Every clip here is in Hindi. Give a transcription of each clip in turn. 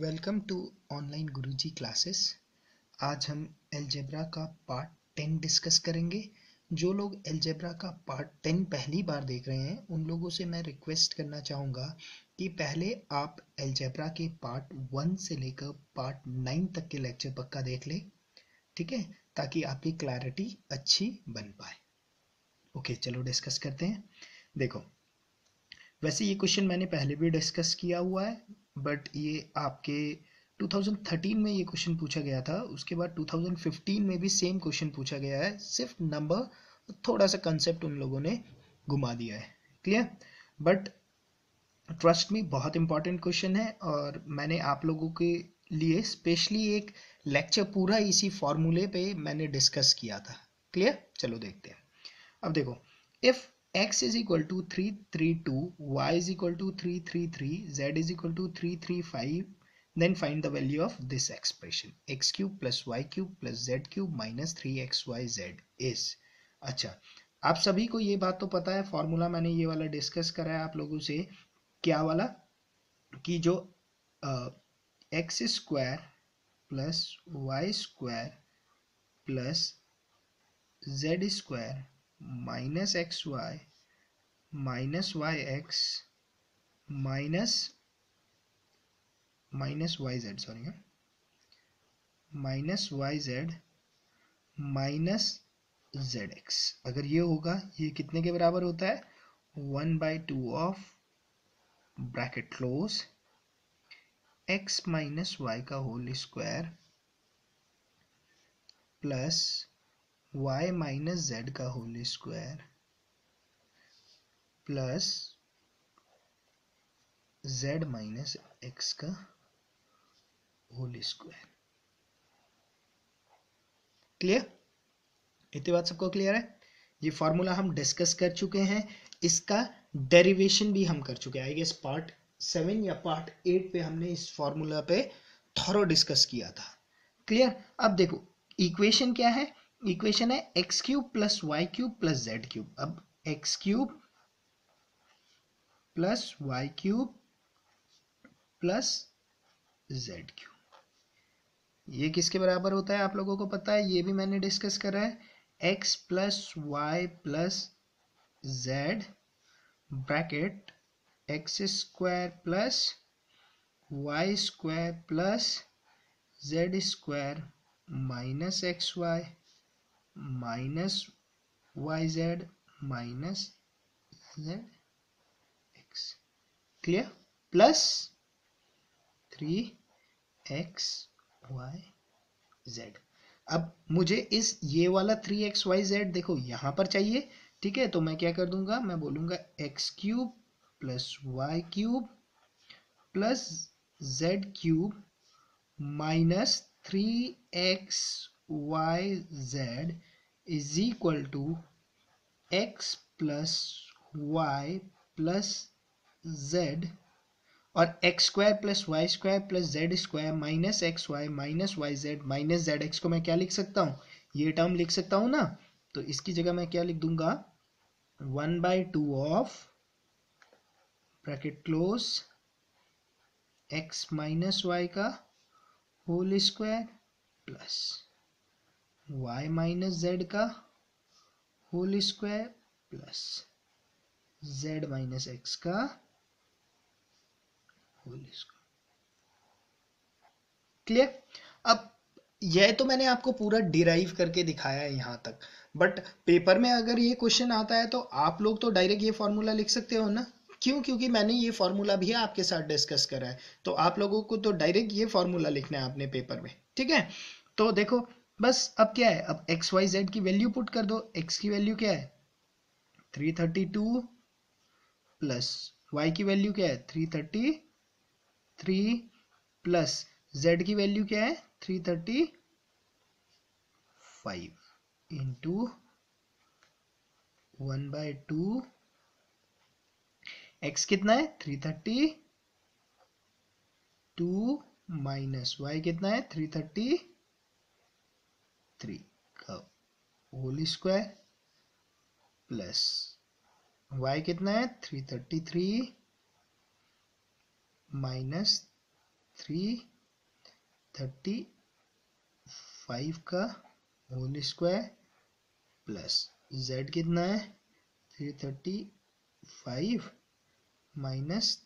welcome to online Guruji classes आज हम एलजेब्रा का पार्ट टेन डिस्कस करेंगे जो लोग एलजेब्रा का पार्ट टेन पहली बार देख रहे हैं उन लोगों से मैं रिक्वेस्ट करना चाहूँगा कि पहले आप एलजेब्रा के पार्ट वन से लेकर पार्ट नाइन तक के लेक्चर पक्का देख लें ठीक है ताकि आपकी क्लैरिटी अच्छी बन पाए ओके चलो डिस्कस करते हैं देखो वैसे ये क्वेश्चन मैंने पहले भी डिस्कस किया हुआ है बट ये आपके 2013 में ये क्वेश्चन पूछा गया था उसके बाद 2015 में भी सेम क्वेश्चन पूछा गया है सिर्फ नंबर थोड़ा सा कंसेप्ट उन लोगों ने घुमा दिया है क्लियर बट ट्रस्ट में बहुत इंपॉर्टेंट क्वेश्चन है और मैंने आप लोगों के लिए स्पेशली एक लेक्चर पूरा इसी फॉर्मूले पे मैंने डिस्कस किया था क्लियर चलो देखते हैं अब देखो if x is equal to 332 y is equal to 333 z is equal to 335 then find the value of this expression x cube plus y cube plus z cube minus 3xyz is अच्छा आप सभी को ये बात तो पता है फॉर्मूला मैंने ये वाला डिस्कस करा है आप लोगों से क्या वाला कि जो x square plus y square plus z square minus x y minus y x minus minus y z sorry हाँ minus y z minus z x अगर ये होगा ये कितने के बराबर होता है one by two of bracket close x minus y का whole square plus y minus z का whole square plus z minus x का होल स्क्वायर क्लियर इतनी बात सबको क्लियर है ये फॉर्मूला हम डिस्कस कर चुके हैं इसका डेरिवेशन भी हम कर चुके हैं आई गेस पार्ट सेवन या पार्ट एट पे हमने इस फॉर्मूला पे थोड़ा डिस्कस किया था क्लियर अब देखो इक्वेशन क्या है इक्वेशन है x cube plus y cube plus z cube अब x cube plus y cube plus z cube ये किसके बराबर होता है आप लोगों को पता है ये भी मैंने डिस्कस करा है x plus y plus z bracket x square plus y square plus z square minus x y minus y z minus z x clear plus three x y z अब मुझे इस ये वाला थ्री एक्स वाई जेड देखो यहां पर चाहिए ठीक है तो मैं क्या कर दूंगा मैं बोलूंगा x cube plus y cube plus z cube minus three x yz is equal to x plus y plus z और x square plus y square plus z square minus x y minus y z minus z x को मैं क्या लिख सकता हूँ ये टर्म लिख सकता हूँ ना तो इसकी जगह मैं क्या लिख दूंगा one by two of bracket close x minus y का whole square plus y minus z का whole square plus z minus x का होल स्क्वायर क्लियर अब यह तो मैंने आपको पूरा डिराइव करके दिखाया है यहां तक बट पेपर में अगर ये क्वेश्चन आता है तो आप लोग तो डायरेक्ट ये फॉर्मूला लिख सकते हो ना क्यों क्योंकि मैंने ये फॉर्मूला भी आपके साथ डिस्कस करा है तो आप लोगों को तो डायरेक्ट ये फॉर्मूला लिखना है आपने पेपर में ठीक है तो देखो बस अब क्या है अब एक्स वाई जेड की वैल्यू पुट कर दो एक्स की वैल्यू क्या है three thirty two plus y की वैल्यू क्या है three thirty three plus z की वैल्यू क्या है three thirty five into one by two x कितना है three thirty two minus y कितना है थ्री थर्टी थ्री का होल स्क्वायर प्लस y कितना है three thirty three minus three thirty five का होल स्क्वायर प्लस z कितना है three thirty five minus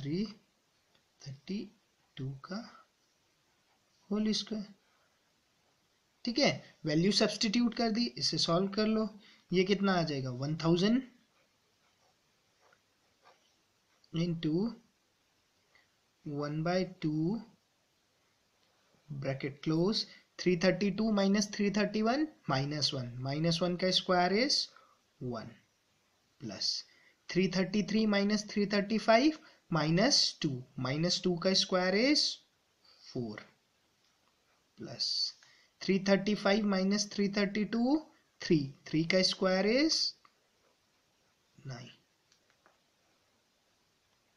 three thirty two का होल स्क्वायर ठीक है वैल्यू सब्सटीट्यूट कर दी इसे सॉल्व कर लो ये कितना आ जाएगा one thousand into one by two bracket close three thirty two minus three thirty one minus one minus one का square is one plus three thirty three minus three thirty five minus two minus two का square is four plus three thirty five minus three thirty two three three का स्क्वायर इज नाइन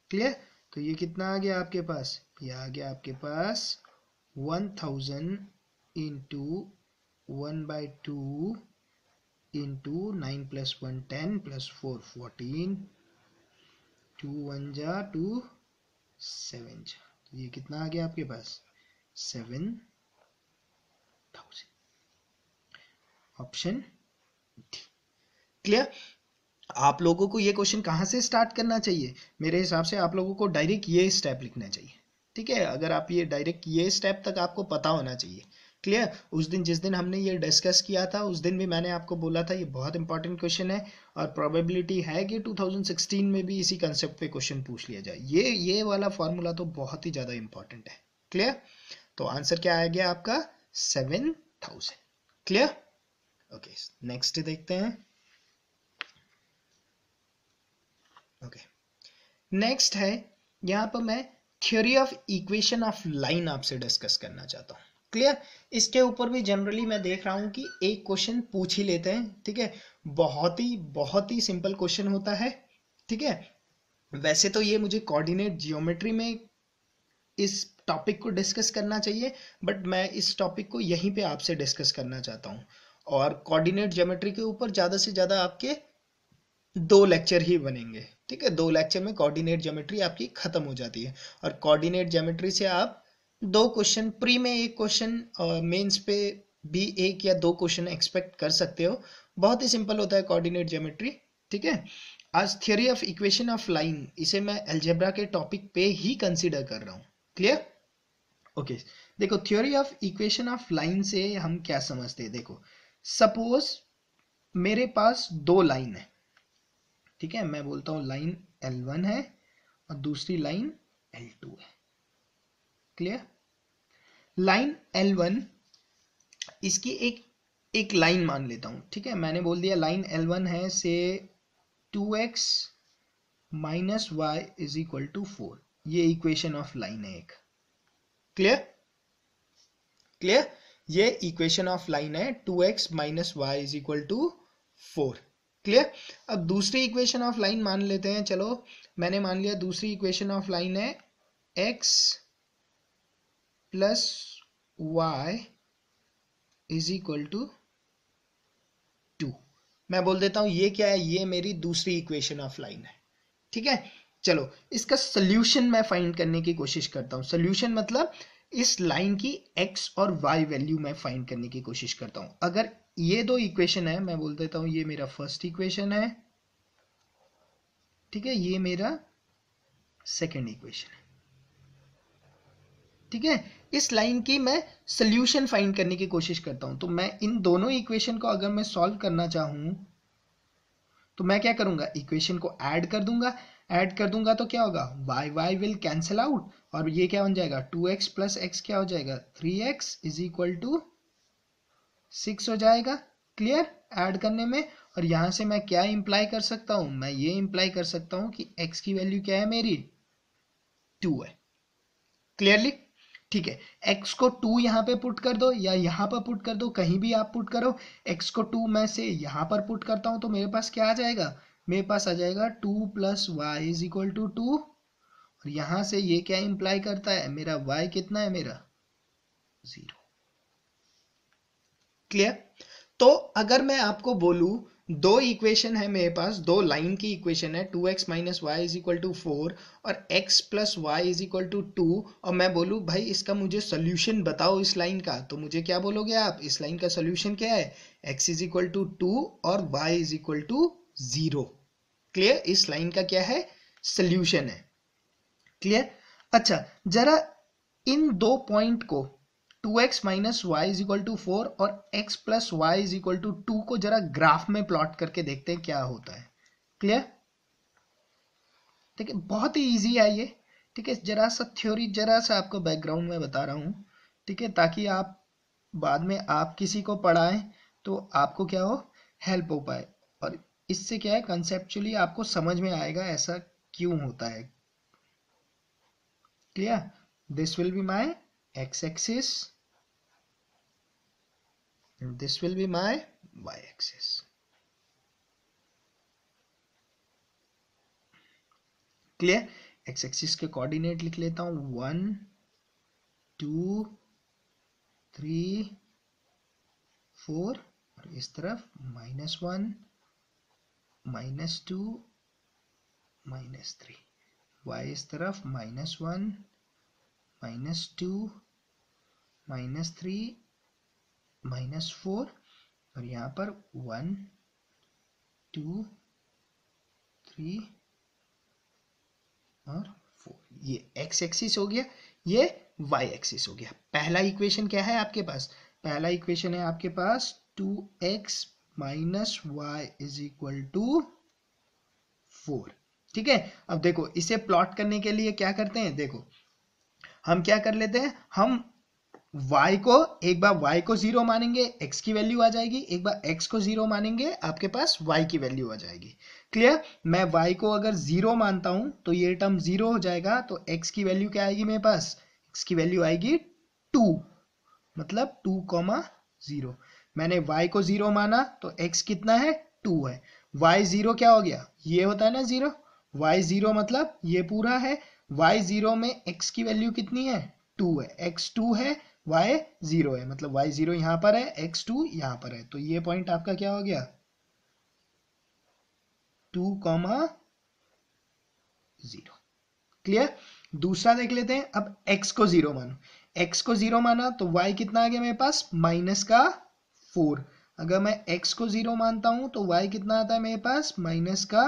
क्लियर तो ये कितना आ गया आपके पास ये आ गया आपके पास one thousand into one by two into nine plus one ten plus four fourteen two one जा टू सेवन जा ये कितना आ गया आपके पास सेवन ऑप्शन क्लियर आप लोगों को ये क्वेश्चन कहाँ से स्टार्ट करना चाहिए मेरे हिसाब से आप लोगों को डायरेक्ट ये स्टेप लिखना चाहिए ठीक है अगर आप ये डायरेक्ट ये स्टेप तक आपको पता होना चाहिए क्लियर उस दिन जिस दिन हमने ये डिस्कस किया था उस दिन भी मैंने आपको बोला था ये बहुत इंपॉर्टेंट क्वेश्चन है और प्रोबेबिलिटी है कि 2016 में भी इसी कंसेप्ट पे क्वेश्चन पूछ लिया जाए ये ये वाला फॉर्मूला तो बहुत ही ज़्यादा इंपॉर्टेंट है क्लियर तो आंसर क्या आ गया आपका seven thousand clear okay next देखते हैं ओके नेक्स्ट है यहां पर मैं theory of equation of line आपसे डिस्कस करना चाहता हूँ क्लियर इसके ऊपर भी जनरली मैं देख रहा हूं कि एक क्वेश्चन पूछ ही लेते हैं ठीक है बहुत ही बहुत ही सिंपल क्वेश्चन होता है ठीक है वैसे तो ये मुझे कोऑर्डिनेट जियोमेट्री में इस टॉपिक को डिस्कस करना चाहिए बट मैं इस टॉपिक को यहीं पे आपसे डिस्कस करना चाहता हूँ और कोऑर्डिनेट ज्योमेट्री के ऊपर ज़्यादा से ज़्यादा आपके दो लेक्चर ही बनेंगे ठीक है दो लेक्चर में कोऑर्डिनेट ज्योमेट्री आपकी ख़त्म हो जाती है और कोऑर्डिनेट ज्योमेट्री से आप दो क्वेश्चन प्री में एक क्वेश्चन मेंस पे भी एक या दो क्वेश्चन एक्सपेक्ट कर सकते हो बहुत ही सिंपल होता है कोऑर्डिनेट ज्योमेट्री ठीक है आज theory of equation of line इसे मैं एल्जेब्रा के टॉपिक पे ही कंसिडर कर रहा हूँ क्लियर ओके देखो theory of equation of line से हम क्या समझते हैं देखो सपोज मेरे पास दो लाइन है ठीक है मैं बोलता हूं लाइन एल वन है और दूसरी लाइन एल टू है क्लियर लाइन एल वन इसकी एक एक लाइन मान लेता हूं ठीक है मैंने बोल दिया लाइन एल वन है से two x minus y is equal to four ये इक्वेशन ऑफ लाइन है एक क्लियर क्लियर ये इक्वेशन ऑफ लाइन है two x minus y is equal to four clear अब दूसरी इक्वेशन ऑफ लाइन मान लेते हैं चलो मैंने मान लिया दूसरी इक्वेशन ऑफ लाइन है x plus Y is equal to two two बोल देता हूं ये क्या है ये मेरी दूसरी इक्वेशन ऑफ लाइन है ठीक है चलो इसका सोल्यूशन मैं फाइंड करने की कोशिश करता हूं सोल्यूशन मतलब इस लाइन की एक्स और वाई वैल्यू मैं फाइंड करने की कोशिश करता हूं अगर ये दो इक्वेशन है मैं बोल देता हूं ये मेरा फर्स्ट इक्वेशन है ठीक है ये मेरा सेकेंड इक्वेशन है ठीक है इस लाइन की मैं सोल्यूशन फाइंड करने की कोशिश करता हूं तो मैं इन दोनों इक्वेशन को अगर मैं सॉल्व करना चाहूं तो मैं क्या करूंगा इक्वेशन को ऐड कर दूंगा ऐड कर दूंगा तो क्या होगा y y will cancel out और ये क्या बन जाएगा टू एक्स प्लस एक्स क्या हो जाएगा three x is equal to six हो जाएगा क्लियर ऐड करने में और यहाँ से मैं क्या इम्प्लाई कर सकता हूँ मैं ये इम्प्लाई कर सकता हूँ कि एक्स की वैल्यू क्या है मेरी टू है क्लियरली ठीक है एक्स को टू यहाँ पे पुट कर दो या यहाँ पर पुट कर दो कहीं भी आप पुट करो एक्स को टू मैं से यहाँ पर पुट करता हूं तो मेरे पास क्या आ जाएगा मेरे पास आ जाएगा two plus Y is equal to two two यहां से ये क्या इंप्लाई करता है मेरा वाई कितना है मेरा जीरो क्लियर तो अगर मैं आपको बोलू दो इक्वेशन है मेरे पास दो लाइन की इक्वेशन है two x minus y is equal to four और x plus Y is equal to two two मैं बोलूँ भाई इसका मुझे सोल्यूशन बताओ इस लाइन का तो मुझे क्या बोलोगे आप इस लाइन का सोल्यूशन क्या है x is equal to two और y is equal to zero clear इस लाइन का क्या है सोल्यूशन है क्लियर अच्छा जरा इन दो पॉइंट को 2x x minus y is equal to four और x plus Y is equal to two को जरा ग्राफ में प्लॉट करके देखते हैं क्या होता है क्लियर ठीक है बहुत ही इजी है ये ठीक है जरा सा थ्योरी जरा सा आपको बैकग्राउंड में बता रहा हूँ ठीक है ताकि आप बाद में आप किसी को पढ़ाएं तो आपको क्या हो हेल्प हो पाए इससे क्या है कंसेप्चुअली आपको समझ में आएगा ऐसा क्यों होता है clear this will be my x axis this will be my y axis clear x axis के कोऑर्डिनेट लिख लेता हूं वन टू थ्री फोर और इस तरफ minus one minus two minus three y इस तरफ minus one minus two minus three minus four और यहाँ पर वन टू थ्री और फोर ये एक्स एक्सिस हो गया ये वाई एक्सिस हो गया पहला इक्वेशन क्या है आपके पास पहला इक्वेशन है आपके पास two x minus y is equal to four ठीक है अब देखो इसे प्लॉट करने के लिए क्या करते हैं देखो हम क्या कर लेते हैं हम y को एक बार y को जीरो मानेंगे x की वैल्यू आ जाएगी एक बार x को जीरो मानेंगे आपके पास y की वैल्यू आ जाएगी क्लियर मैं y को अगर जीरो मानता हूं तो ये टर्म जीरो हो जाएगा तो x की वैल्यू क्या आएगी मेरे पास x की वैल्यू आएगी टू मतलब टू कॉमा जीरो मैंने y को जीरो माना तो x कितना है टू है y जीरो क्या हो गया ये होता है ना जीरो y जीरो मतलब ये पूरा है y जीरो में x की वैल्यू कितनी है टू है x टू है y जीरो है मतलब y जीरो यहां पर है x टू यहां पर है तो ये पॉइंट आपका क्या हो गया टू कॉमा जीरो क्लियर दूसरा देख लेते हैं अब x को जीरो मानो x को जीरो माना तो y कितना आ गया मेरे पास माइनस का फोर अगर मैं x को जीरो मानता हूं तो y कितना आता है मेरे पास माइनस का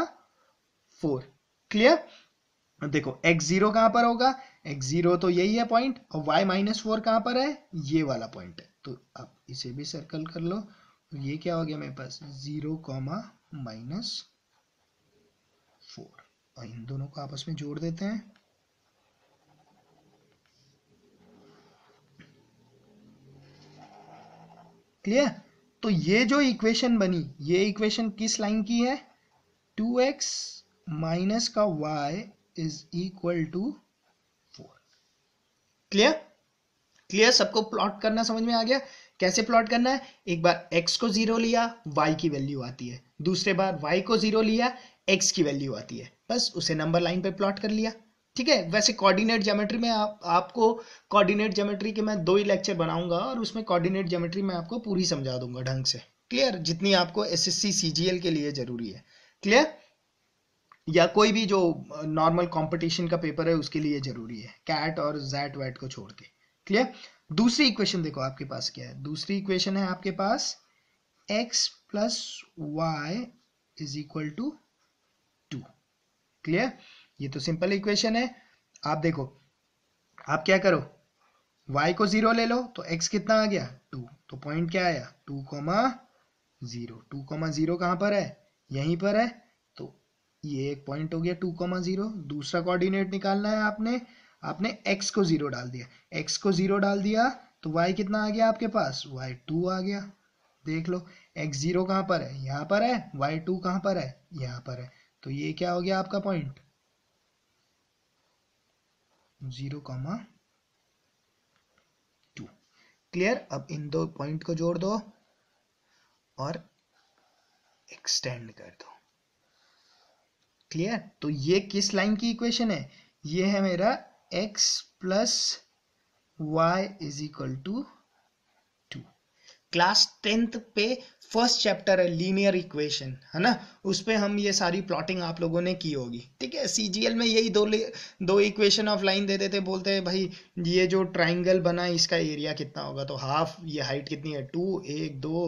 फोर क्लियर देखो x जीरो कहां पर होगा x जीरो तो यही है पॉइंट और y माइनस फोर कहां पर है ये वाला पॉइंट है तो आप इसे भी सर्कल कर लो तो ये क्या हो गया मेरे पास जीरो कॉमा माइनस फोर और इन दोनों को आपस में जोड़ देते हैं क्लियर तो ये जो इक्वेशन बनी ये इक्वेशन किस लाइन की है टू एक्स माइनस का y is equal to four clear clear सबको प्लॉट करना समझ में आ गया कैसे प्लॉट करना है एक बार x को जीरो लिया y की वैल्यू आती है दूसरे बार y को जीरो लिया x की वैल्यू आती है बस उसे नंबर लाइन पे प्लॉट कर लिया ठीक है वैसे कोऑर्डिनेट ज्योमेट्री में आप आपको कोऑर्डिनेट ज्योमेट्री के मैं दो ही लेक्चर बनाऊंगा और उसमें कोऑर्डिनेट ज्योमेट्री मैं आपको पूरी समझा दूंगा ढंग से क्लियर जितनी आपको एसएससी सीजीएल के लिए जरूरी है क्लियर या कोई भी जो नॉर्मल कंपटीशन का पेपर है उसके लिए जरूरी है कैट और जैट वैट को छोड़ के क्लियर दूसरी इक्वेशन देखो आपके पास क्या है दूसरी इक्वेशन है आपके पास X plus Y is equal to two clear ये तो सिंपल इक्वेशन है आप देखो आप क्या करो y को जीरो ले लो तो x कितना आ गया टू तो पॉइंट क्या आया two comma zero two comma zero कहां पर है यहीं पर है तो ये एक पॉइंट हो गया टू कोमा जीरो दूसरा कोऑर्डिनेट निकालना है आपने आपने x को जीरो डाल दिया x को जीरो डाल दिया तो y कितना आ गया आपके पास y टू आ गया देख लो x जीरो कहां पर है यहां पर है y टू कहां पर है यहां पर है तो ये क्या हो गया आपका point zero comma two clear अब इन दो पॉइंट को जोड़ दो और एक्सटेंड कर दो क्लियर तो ये किस लाइन की इक्वेशन है ये है मेरा x plus Y is equal to class tenth पे फर्स्ट चैप्टर है लीनियर इक्वेशन है ना उस पर हम ये सारी प्लॉटिंग आप लोगों ने की होगी ठीक है एल में यही दो दो इक्वेशन ऑफ लाइन दे देते बोलते हैं भाई ये जो ट्राइंगल बना इसका एरिया कितना होगा तो हाफ ये हाइट कितनी है टू एक दो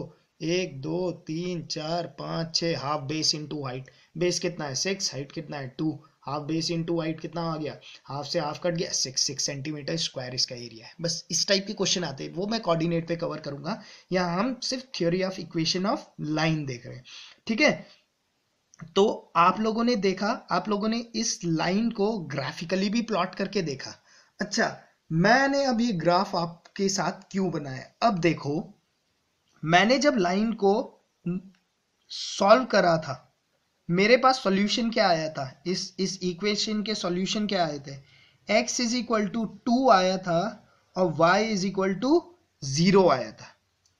एक दो तीन चार पाँच छः half base into height base कितना है सिक्स हाइट कितना है two half base into height कितना आ गया हाफ से हाफ कट गया सिक्स सिक्स सेंटीमीटर स्क्वायर इसका एरिया है बस इस टाइप के क्वेश्चन आते हैं वो मैं कोऑर्डिनेट पे कवर करूंगा यहाँ हम सिर्फ theory of equation of line देख रहे हैं ठीक है तो आप लोगों ने देखा आप लोगों ने इस लाइन को ग्राफिकली भी प्लॉट करके देखा अच्छा मैंने अब ये ग्राफ आपके साथ क्यों बनाया अब देखो मैंने जब लाइन को सॉल्व करा था मेरे पास सॉल्यूशन क्या आया था इस इस इक्वेशन के सॉल्यूशन क्या आए थे x is equal to two आया था और y is equal to zero आया था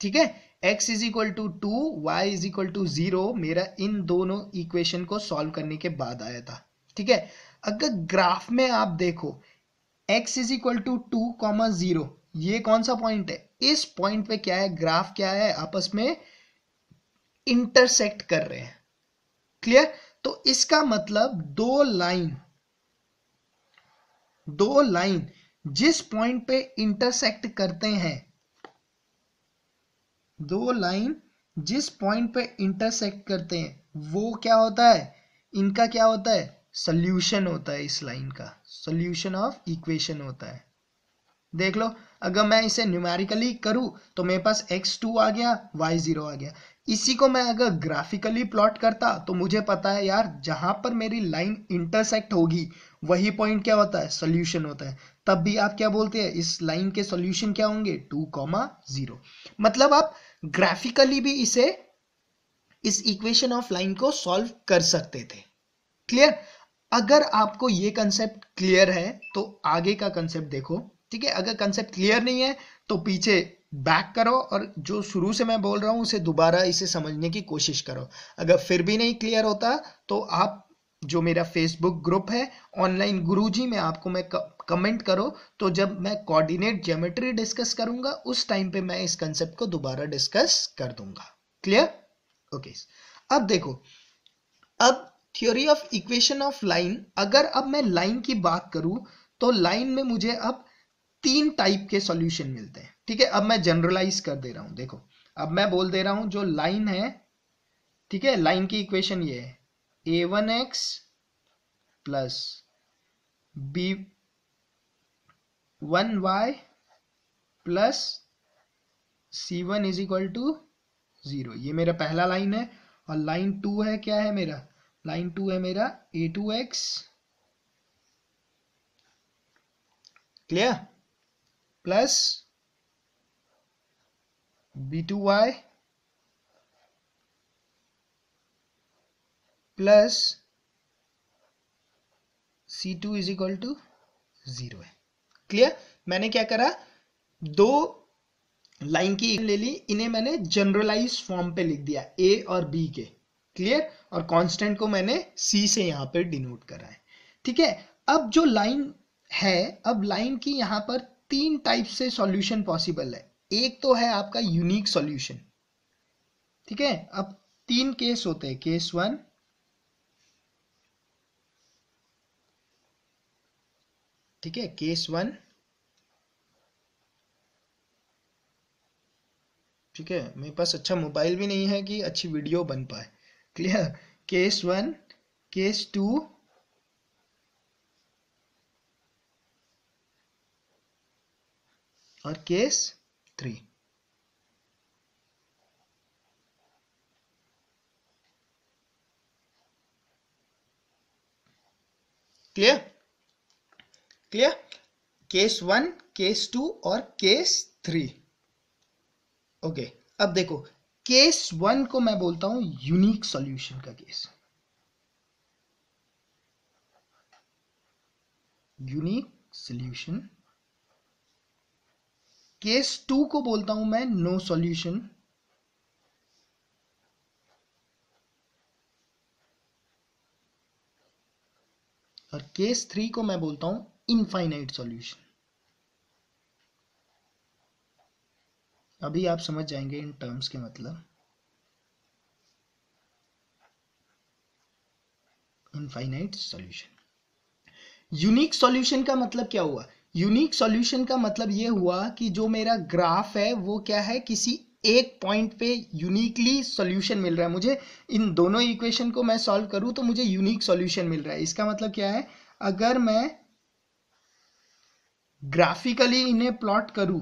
ठीक है x is equal to two y is equal to zero मेरा इन दोनों इक्वेशन को सॉल्व करने के बाद आया था ठीक है अगर ग्राफ में आप देखो x is equal to two comma zero ये कौन सा पॉइंट है इस पॉइंट पे क्या है ग्राफ क्या है आपस में इंटरसेक्ट कर रहे हैं क्लियर तो इसका मतलब दो लाइन दो लाइन जिस पॉइंट पे इंटरसेक्ट करते हैं दो लाइन जिस पॉइंट पे इंटरसेक्ट करते हैं वो क्या होता है इनका क्या होता है सोल्यूशन होता है इस लाइन का सोल्यूशन ऑफ इक्वेशन होता है देख लो अगर मैं इसे न्यूमेरिकली करूं तो मेरे पास x2 आ गया y0 आ गया इसी को मैं अगर ग्राफिकली प्लॉट करता तो मुझे पता है यार जहां पर मेरी लाइन इंटरसेक्ट होगी वही पॉइंट क्या होता है सोल्यूशन होता है तब भी आप क्या बोलते हैं इस लाइन के सोल्यूशन क्या होंगे टू कॉमा जीरो मतलब आप ग्राफिकली भी इसे इस इक्वेशन ऑफ लाइन को सॉल्व कर सकते थे क्लियर अगर आपको ये कंसेप्ट क्लियर है तो आगे का कंसेप्ट देखो ठीक है अगर कंसेप्ट क्लियर नहीं है तो पीछे बैक करो और जो शुरू से मैं बोल रहा हूँ उसे दोबारा इसे समझने की कोशिश करो अगर फिर भी नहीं क्लियर होता तो आप जो मेरा फेसबुक ग्रुप है ऑनलाइन गुरुजी में आपको मैं कमेंट करो तो जब मैं कोऑर्डिनेट ज्योमेट्री डिस्कस करूंगा उस टाइम पे मैं इस कंसेप्ट को दोबारा डिस्कस कर दूंगा क्लियर ओके अब देखो अब theory of equation of line अगर अब मैं लाइन की बात करूं तो लाइन में मुझे अब तीन टाइप के सॉल्यूशन मिलते हैं ठीक है अब मैं जनरलाइज कर दे रहा हूं देखो अब मैं बोल दे रहा हूं जो लाइन है ठीक है लाइन की इक्वेशन ये है a one x plus b one y plus c one is equal to zero ये मेरा पहला लाइन है और लाइन टू है क्या है मेरा लाइन टू है मेरा a two x clear plus b two y plus c two is equal to zero है क्लियर मैंने क्या करा दो लाइन की ले ली इन्हें मैंने जनरलाइज फॉर्म पे लिख दिया ए और बी के क्लियर और कांस्टेंट को मैंने सी से यहां पे डिनोट करा है ठीक है अब जो लाइन है अब लाइन की यहां पर तीन टाइप से सॉल्यूशन पॉसिबल है एक तो है आपका यूनिक सॉल्यूशन ठीक है अब तीन केस होते हैं केस वन ठीक है केस वन ठीक है मेरे पास अच्छा मोबाइल भी नहीं है कि अच्छी वीडियो बन पाए clear case one case two और case three clear clear case one case two और केस थ्री ओके अब देखो केस वन को मैं बोलता हूं यूनिक सॉल्यूशन का case unique solution case two को बोलता हूं मैं नो सॉल्यूशन और केस थ्री को मैं बोलता हूं इनफाइनाइट सॉल्यूशन अभी आप समझ जाएंगे इन टर्म्स के मतलब इनफाइनाइट सॉल्यूशन यूनिक सॉल्यूशन का मतलब क्या हुआ यूनिक सॉल्यूशन का मतलब ये हुआ कि जो मेरा ग्राफ है वो क्या है किसी एक पॉइंट पे यूनिकली सॉल्यूशन मिल रहा है मुझे इन दोनों इक्वेशन को मैं सॉल्व करूं तो मुझे यूनिक सॉल्यूशन मिल रहा है इसका मतलब क्या है अगर मैं ग्राफिकली इन्हें प्लॉट करूं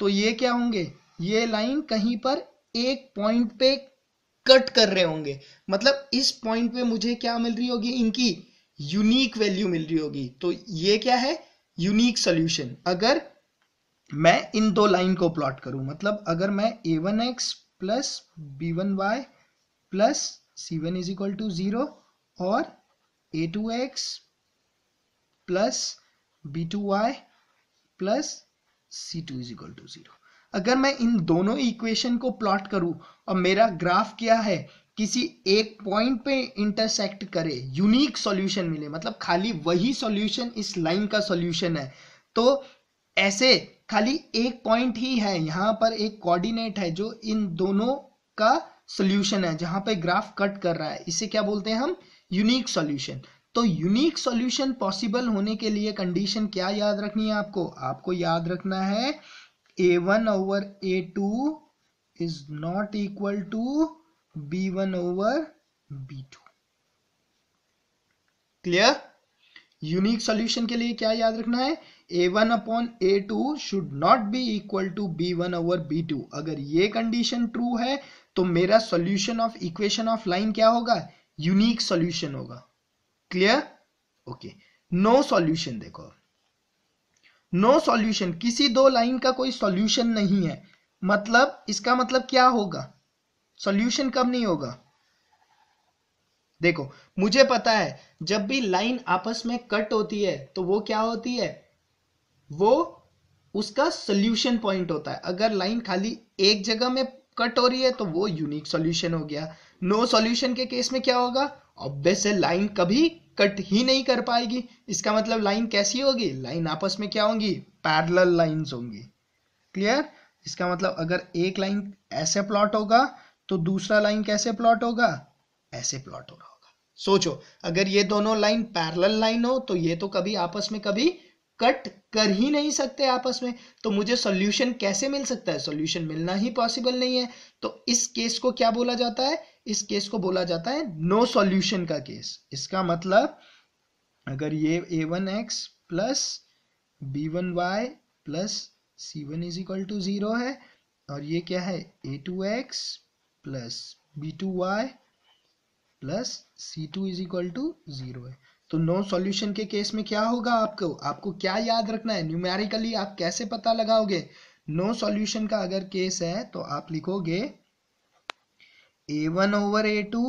तो ये क्या होंगे ये लाइन कहीं पर एक पॉइंट पे कट कर रहे होंगे मतलब इस पॉइंट पे मुझे क्या मिल रही होगी इनकी यूनिक वैल्यू मिल रही होगी तो ये क्या है यूनिक सोल्यूशन अगर मैं इन दो लाइन को प्लॉट करूं मतलब अगर मैं a one x plus b one y plus c one is equal to zero और a two x plus b two y plus c two is equal to zero अगर मैं इन दोनों इक्वेशन को प्लॉट करूं और मेरा ग्राफ क्या है किसी एक पॉइंट पे इंटरसेक्ट करे यूनिक सॉल्यूशन मिले मतलब खाली वही सॉल्यूशन इस लाइन का सॉल्यूशन है तो ऐसे खाली एक पॉइंट ही है यहाँ पर एक कोऑर्डिनेट है जो इन दोनों का सॉल्यूशन है जहां पे ग्राफ कट कर रहा है इसे क्या बोलते हैं हम यूनिक सॉल्यूशन तो यूनिक सॉल्यूशन पॉसिबल होने के लिए कंडीशन क्या याद रखनी है आपको आपको याद रखना है a one over a two is not equal to b1 over b2 clear unique solution के लिए क्या याद रखना है a one upon a two should not be equal to b one over b two अगर ये कंडीशन ट्रू है तो मेरा solution of equation of line क्या होगा यूनिक सॉल्यूशन होगा क्लियर ओके नो सॉल्यूशन देखो नो सॉल्यूशन किसी दो लाइन का कोई सॉल्यूशन नहीं है मतलब इसका मतलब क्या होगा सॉल्यूशन कब नहीं होगा देखो मुझे पता है जब भी लाइन आपस में कट होती है तो वो क्या होती है वो उसका सोल्यूशन पॉइंट होता है अगर लाइन खाली एक जगह में कट हो रही है तो वो यूनिक सॉल्यूशन हो गया नो सॉल्यूशन के केस में क्या होगा ऑब्वियस है लाइन कभी कट ही नहीं कर पाएगी इसका मतलब लाइन कैसी होगी लाइन आपस में क्या होंगी पैरेलल लाइंस होंगी क्लियर इसका मतलब अगर एक लाइन ऐसे प्लॉट होगा तो दूसरा लाइन कैसे प्लॉट होगा ऐसे प्लॉट हो रहा होगा सोचो अगर ये दोनों लाइन पैरेलल लाइन हो तो ये तो कभी आपस में कभी कट कर ही नहीं सकते आपस में तो मुझे सॉल्यूशन कैसे मिल सकता है सॉल्यूशन मिलना ही पॉसिबल नहीं है तो इस केस को क्या बोला जाता है इस केस को बोला जाता है नो सॉल्यूशन का केस इसका मतलब अगर ये a one x plus b one y plus c one is equal to zero है और ये क्या है a two x plus b two y plus c two is equal to zero है तो नो सॉल्यूशन के केस में क्या होगा आपको आपको क्या याद रखना है न्यूमेरिकली आप कैसे पता लगाओगे नो सॉल्यूशन का अगर केस है तो आप लिखोगे a one over a two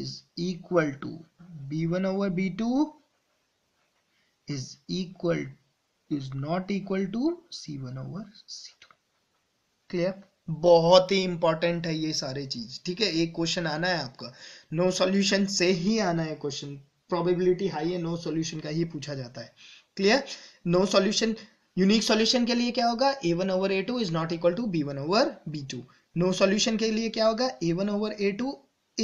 is equal to b one over b two is equal is not equal to c one over c two clear बहुत ही इंपॉर्टेंट है ये सारे चीज ठीक है एक क्वेश्चन आना है आपका नो सॉल्यूशन से ही आना है क्वेश्चन प्रोबेबिलिटी हाई है नो सॉल्यूशन का ही पूछा जाता है clear no solution unique solution के लिए क्या होगा a one over a two is not equal to b one over b two no solution के लिए क्या होगा a one over a two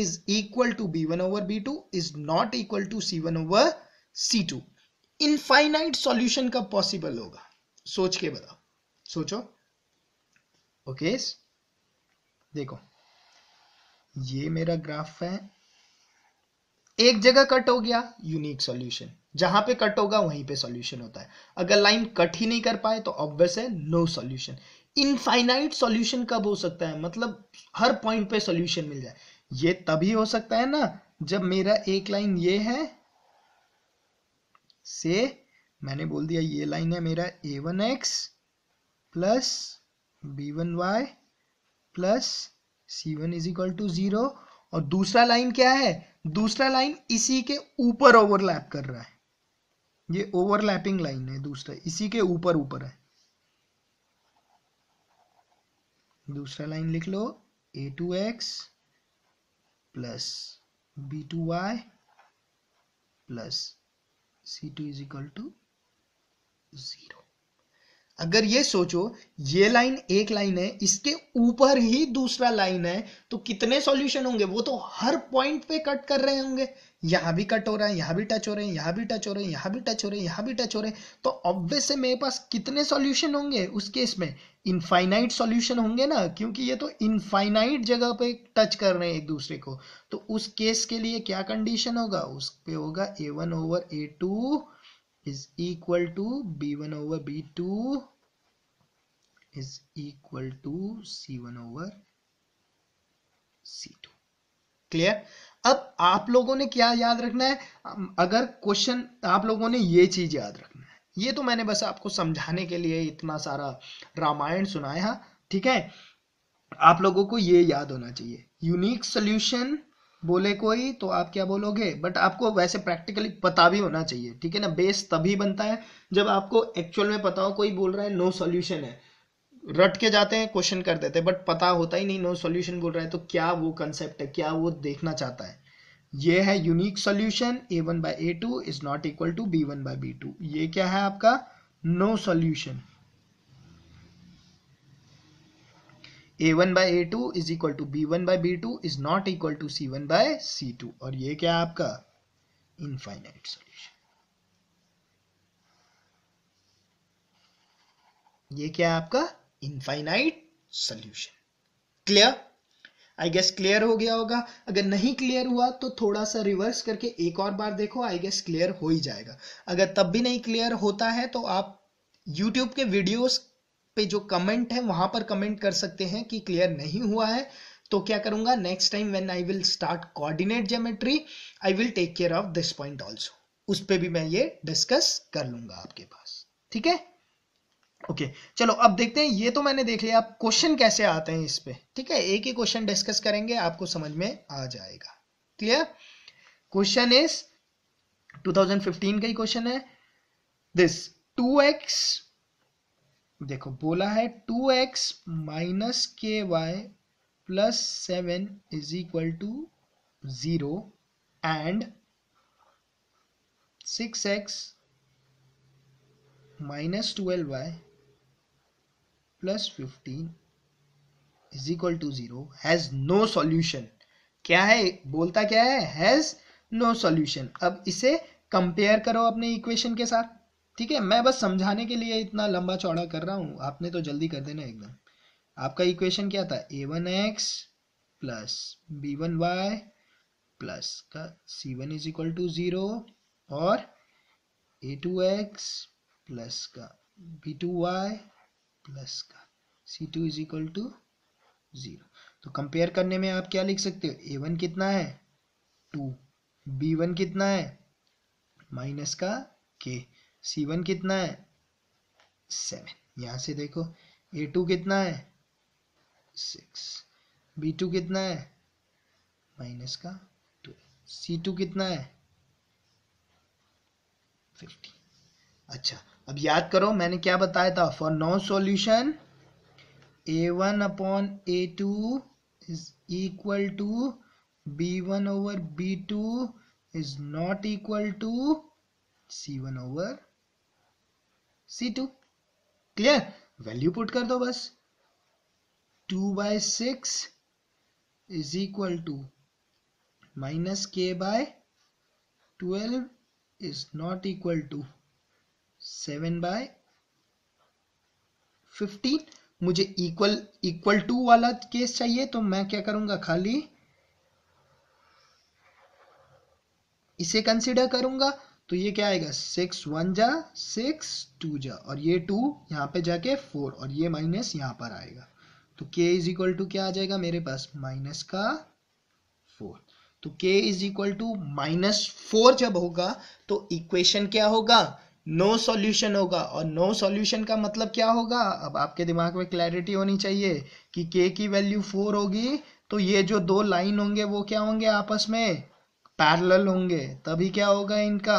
is equal to b one over b two is not equal to c one over c two infinite solution कब पॉसिबल होगा सोच के बताओ सोचो ओके देखो ये मेरा ग्राफ है एक जगह कट हो गया यूनिक सॉल्यूशन जहां पे कट होगा वहीं पे सॉल्यूशन होता है अगर लाइन कट ही नहीं कर पाए तो ऑब्वियस है नो सॉल्यूशन इनफाइनाइट सॉल्यूशन कब हो सकता है मतलब हर पॉइंट पे सॉल्यूशन मिल जाए ये तभी हो सकता है ना जब मेरा एक लाइन ये है से मैंने बोल दिया ये लाइन है मेरा a one x plus b one y plus c one is equal to zero और दूसरा लाइन क्या है दूसरा लाइन इसी के ऊपर ओवरलैप कर रहा है ये ओवरलैपिंग लाइन है दूसरा इसी के ऊपर ऊपर है दूसरा लाइन लिख लो a two x plus b two y plus c two is equal to zero अगर ये सोचो ये लाइन एक लाइन है इसके ऊपर ही दूसरा लाइन है तो कितने सॉल्यूशन होंगे वो तो हर पॉइंट पे कट कर रहे होंगे यहां भी कट हो रहा है यहां भी टच हो रहे हैं यहां भी टच हो रहे हैं यहां भी टच हो रहे हैं यहाँ भी टच हो रहे हैं तो ऑब्वियस से मेरे पास कितने सॉल्यूशन होंगे उस केस में इनफाइनाइट सॉल्यूशन होंगे ना क्योंकि ये तो इनफाइनाइट जगह पे टच कर रहे हैं एक दूसरे को तो उस केस के लिए क्या कंडीशन होगा उस पे होगा a one over a two is equal to b1 over b2 is equal to c1 over c2 clear अब आप लोगों ने क्या याद रखना है अगर क्वेश्चन आप लोगों ने ये चीज याद रखना है ये तो मैंने बस आपको समझाने के लिए इतना सारा रामायण सुनाया ठीक है आप लोगों को ये याद होना चाहिए यूनिक सोल्यूशन बोले कोई तो आप क्या बोलोगे बट आपको वैसे प्रैक्टिकली पता भी होना चाहिए ठीक है ना बेस तभी बनता है जब आपको एक्चुअल में पता हो कोई बोल रहा है नो सॉल्यूशन है रट के जाते हैं क्वेश्चन कर देते हैं बट पता होता ही नहीं नो सॉल्यूशन बोल रहा है तो क्या वो कंसेप्ट है क्या वो देखना चाहता है ये है unique solution a one by a two is not equal to b one by b two ये क्या है आपका no no solution a one by a two is equal to b one by b two is not equal to c one by c two और ये क्या आपका इनफाइनाइट सॉल्यूशन ये क्या आपका infinite solution clear I guess clear हो गया होगा अगर नहीं क्लियर हुआ तो थोड़ा सा रिवर्स करके एक और बार देखो आई गेस क्लियर हो ही जाएगा अगर तब भी नहीं क्लियर होता है तो आप YouTube के वीडियोस पे जो कमेंट है वहां पर कमेंट कर सकते हैं कि क्लियर नहीं हुआ है तो क्या करूंगा next time when I will start coordinate geometry I will take care of this point also उस पे भी मैं ये डिस्कस कर लूंगा आपके पास ठीक है ओके चलो अब देखते हैं ये तो मैंने देख लिया आप क्वेश्चन कैसे आते हैं इस पे ठीक है एक ही क्वेश्चन डिस्कस करेंगे आपको समझ में आ जाएगा क्लियर क्वेश्चन इज 2015 का ही क्वेश्चन है दिस 2x देखो बोला है टू एक्स माइनस के y plus seven is equal to zero and six x minus twelve y plus fifteen is equal to zero has no solution क्या है बोलता क्या है हैज़ नो सॉल्यूशन अब इसे कंपेयर करो अपने इक्वेशन के साथ ठीक है मैं बस समझाने के लिए इतना लंबा चौड़ा कर रहा हूँ आपने तो जल्दी कर देना एकदम आपका इक्वेशन क्या था a one x plus b one y plus का c one is equal to zero और ए टू एक्स प्लस का बी टू वाई प्लस का c two is equal to zero तो कंपेयर करने में आप क्या लिख सकते हो ए वन कितना है टू बी वन कितना है माइनस का के सी वन कितना है सेवन यहां से देखो ए टू कितना है सिक्स बी टू कितना है माइनस का टू सी टू कितना है फिफ्टी अच्छा अब याद करो मैंने क्या बताया था for no solution a one upon a two is equal to b one over b two is not equal to c one over c two clear value put कर दो बस two by six is equal to minus k by twelve is not equal to seven by fifteen मुझे इक्वल इक्वल टू वाला केस चाहिए तो मैं क्या करूंगा खाली इसे कंसिडर करूंगा तो ये क्या आएगा सिक्स वन जा सिक्स टू जा और ये टू यहाँ पे जाके फोर और ये माइनस यहाँ पर आएगा तो k इज इक्वल टू क्या आ जाएगा मेरे पास माइनस का फोर तो k is equal to minus four जब होगा तो इक्वेशन क्या होगा नो no सॉल्यूशन होगा और नो no सॉल्यूशन का मतलब क्या होगा अब आपके दिमाग में क्लैरिटी होनी चाहिए कि k की वैल्यू फोर होगी तो ये जो दो लाइन होंगे वो क्या होंगे आपस में पैरल होंगे तभी क्या होगा इनका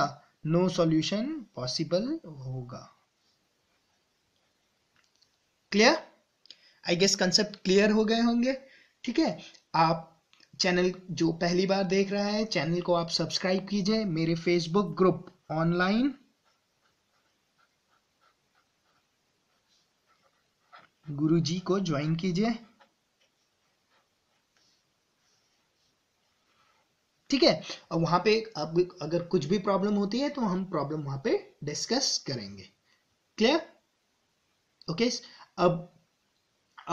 नो सॉल्यूशन पॉसिबल होगा clear I guess concept clear हो गए होंगे ठीक है आप चैनल जो पहली बार देख रहा है चैनल को आप सब्सक्राइब कीजिए मेरे फेसबुक ग्रुप ऑनलाइन गुरुजी को ज्वाइन कीजिए और वहां पे अब अगर कुछ भी प्रॉब्लम होती है तो हम प्रॉब्लम वहां पे डिस्कस करेंगे क्लियर ओके अब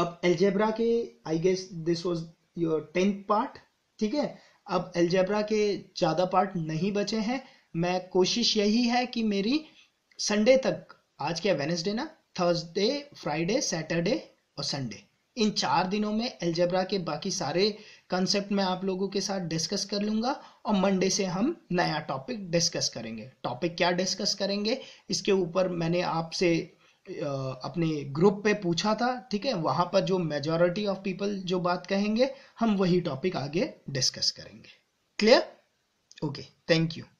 अब एल्जेब्रा के I guess this was your tenth part ठीक है अब एल्जेब्रा के ज़्यादा पार्ट नहीं बचे हैं मैं कोशिश यही है कि मेरी संडे तक आज क्या वेनेसडे ना थर्सडे फ्राइडे सैटरडे और संडे इन चार दिनों में एल्जेब्रा के बाकी सारे कंसेप्ट मैं आप लोगों के साथ डिस्कस कर लूंगा और मंडे से हम नया टॉपिक डिस्कस करेंगे टॉपिक क्या डिस्कस करेंगे इसके ऊपर मैंने आपसे अपने ग्रुप पे पूछा था ठीक है वहां पर जो मेजोरिटी ऑफ पीपल जो बात कहेंगे हम वही टॉपिक आगे डिस्कस करेंगे क्लियर ओके थैंक यू